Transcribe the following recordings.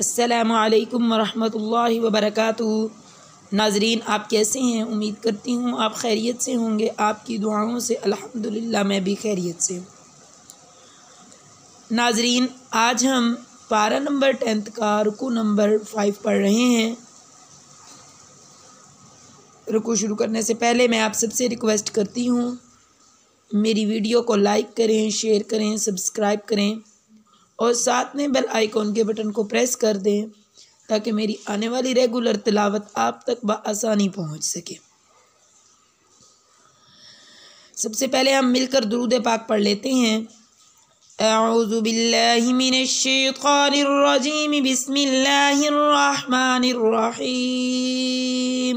असलकम वरहमल वबरक नाजरीन आप कैसे हैं उम्मीद करती हूँ आप खैरियत से होंगे आपकी दुआओं से अल्हम्दुलिल्लाह मैं भी खैरियत से हूँ नाजरीन आज हम पारा नंबर टेंथ का रुकू नंबर फाइव पढ़ रहे हैं रुकू शुरू करने से पहले मैं आप सबसे रिक्वेस्ट करती हूँ मेरी वीडियो को लाइक करें शेयर करें सब्सक्राइब करें और साथ में बेल आइकॉन के बटन को प्रेस कर दें ताकि मेरी आने वाली रेगुलर तिलावत आप तक बसानी पहुँच सके सबसे पहले हम मिलकर दरूद पाक पढ़ लेते हैं أعوذ بالله من الشيطان الرجيم بسم الله الرحمن الرحيم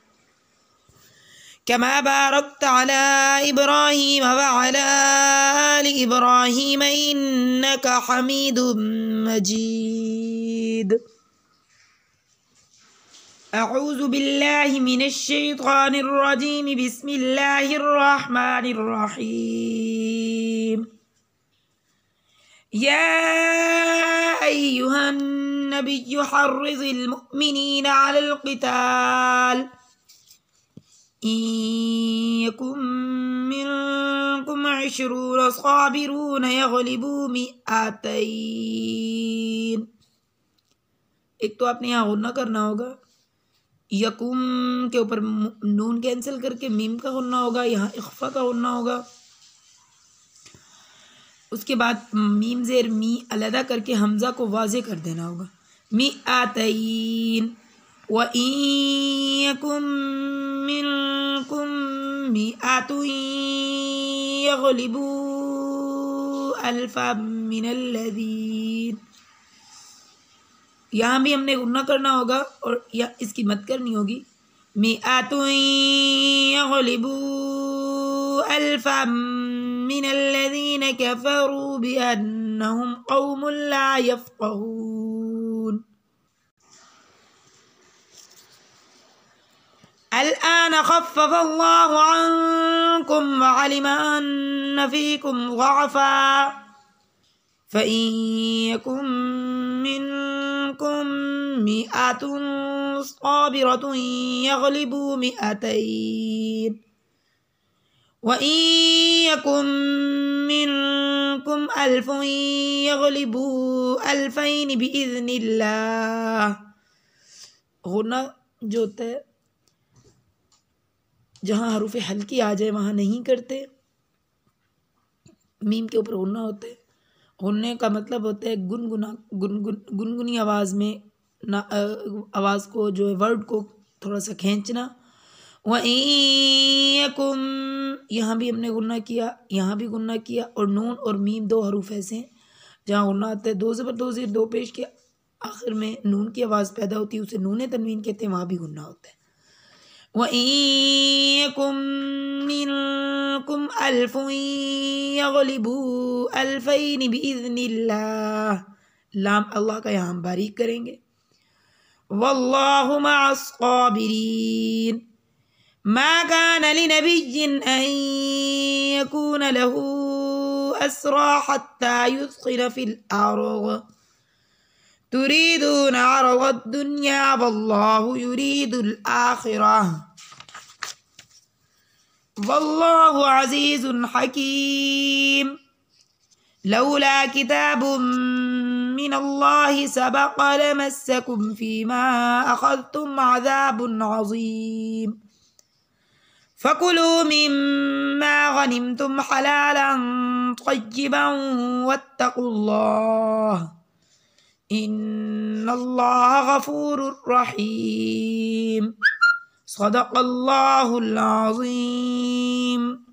كما باركت على إبراهيم وعلى آل إبراهيم إنك حميد مجيد أعوذ بالله من الشيطان الرجيم بسم الله الرحمن الرحيم يا أيها النبي حرض المؤمنين على القتال إِنَّكُمْ مِنْكُمْ عِشْرُونَ صَابِرُونَ يَغْلِبُوا مِئَتَيْنِ एक तो आपने यहाँ होना करना होगा यकुम के ऊपर नून कैंसिल करके मीम का होना होगा यहाँ इख्फा का होना होगा उसके बाद मीम जेर मी अलहदा करके हमज़ा को वाजे कर देना होगा मी आतईन व यकुम منكم مئة يغلبوا ألفا من الذين यहाँ भी हमने गुना करना होगा اس کی مت کرنی ہوگی होगी मियातुबू ألفا من الذين كفروا بأنهم قوم لا يفقهون الآن خفف الله عنكم وعلم أن فيكم ضعفا فإن يكن منكم مئة صابرة يغلبوا مئتين وإن يكن منكم ألف يغلبوا ألفين بإذن الله هنا جو जहाँ हरूफ हल्की आ जाए वहाँ नहीं करते मीम के ऊपर होना होता है होने का मतलब होता है गुनगुना गुनगुन गुनगुनी आवाज़ में ना आवाज़ को जो है वर्ड को थोड़ा सा खींचना कुम यहाँ भी हमने गुन्ना किया यहाँ भी गुन्ना किया और नून और मीम दो हरूफ ऐसे हैं जहाँ गुन्ना आता है दो ज़बरदोज़ दो पेश के आखिर में नून की आवाज़ पैदा होती है उसे नून तनवीन कहते हैं वहाँ भी गुन्ना होता है وإن يكن منكم ألف يغلبوا ألفين بإذن الله لام الله یہاں باریک کریں گے والله مع الصابرين ما كان لنبي أن يكون له أسرى حتى يثقل في الأرض تريدون عرض الدنيا والله يريد الآخرة والله عزيز حكيم لولا كتاب من الله سبق لمسكم فيما أخذتم عذاب عظيم فكلوا مما غنمتم حلالا طيبا واتقوا الله إن الله غفور رحيم صدق الله العظيم